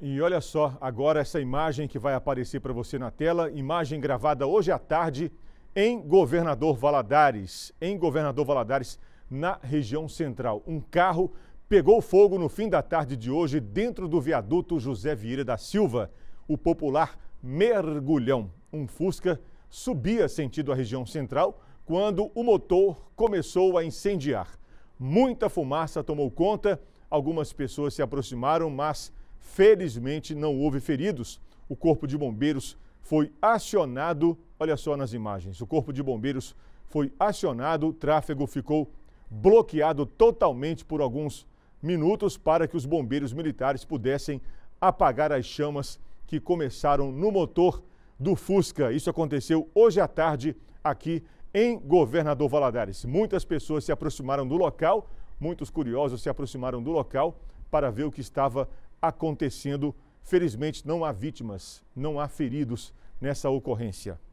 E olha só agora essa imagem que vai aparecer para você na tela, imagem gravada hoje à tarde em Governador Valadares, em Governador Valadares, na região central. Um carro pegou fogo no fim da tarde de hoje dentro do viaduto José Vieira da Silva, o popular mergulhão. Um Fusca subia sentido a região central quando o motor começou a incendiar. Muita fumaça tomou conta, algumas pessoas se aproximaram, mas Felizmente não houve feridos. O Corpo de Bombeiros foi acionado. Olha só nas imagens. O Corpo de Bombeiros foi acionado. O tráfego ficou bloqueado totalmente por alguns minutos para que os bombeiros militares pudessem apagar as chamas que começaram no motor do Fusca. Isso aconteceu hoje à tarde aqui em Governador Valadares. Muitas pessoas se aproximaram do local, muitos curiosos se aproximaram do local para ver o que estava acontecendo acontecendo. Felizmente, não há vítimas, não há feridos nessa ocorrência.